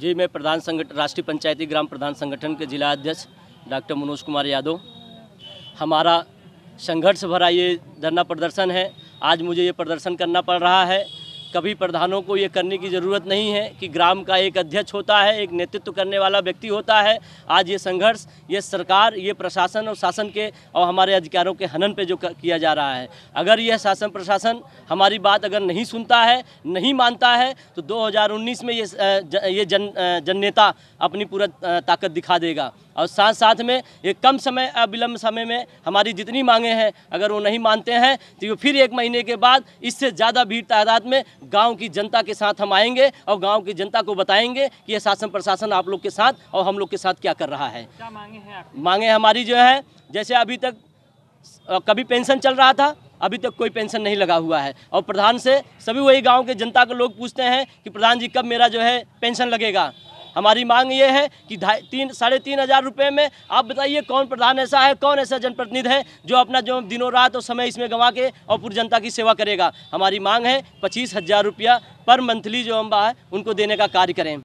जी मैं प्रधान संगठन राष्ट्रीय पंचायती ग्राम प्रधान संगठन के जिला अध्यक्ष डॉक्टर मनोज कुमार यादव हमारा संघर्ष भरा ये धरना प्रदर्शन है आज मुझे ये प्रदर्शन करना पड़ रहा है कभी प्रधानों को ये करने की ज़रूरत नहीं है कि ग्राम का एक अध्यक्ष होता है एक नेतृत्व करने वाला व्यक्ति होता है आज ये संघर्ष ये सरकार ये प्रशासन और शासन के और हमारे अधिकारों के हनन पे जो किया जा रहा है अगर यह शासन प्रशासन हमारी बात अगर नहीं सुनता है नहीं मानता है तो 2019 में ये ज, ये जन जन नेता अपनी पूरा ताकत दिखा देगा और साथ साथ में ये कम समय अविलंब समय में हमारी जितनी मांगे हैं अगर वो नहीं मानते हैं तो फिर एक महीने के बाद इससे ज़्यादा भीड़ तादाद में गाँव की जनता के साथ हम आएंगे और गाँव की जनता को बताएंगे कि ये शासन प्रशासन आप लोग के साथ और हम लोग के साथ क्या कर रहा है मांगे हैं मांगे हमारी जो है जैसे अभी तक कभी पेंशन चल रहा था अभी तक कोई पेंशन नहीं लगा हुआ है और प्रधान से सभी वही गांव के जनता के लोग पूछते हैं कि प्रधान जी कब मेरा जो है पेंशन लगेगा हमारी मांग ये है कि ढाई तीन साढ़े तीन हज़ार रुपये में आप बताइए कौन प्रधान ऐसा है कौन ऐसा जनप्रतिनिधि है जो अपना जो दिनों रात और समय इसमें गंवा के और पूरी जनता की सेवा करेगा हमारी मांग है पच्चीस हज़ार रुपया पर मंथली जो अम्बा है उनको देने का कार्य करें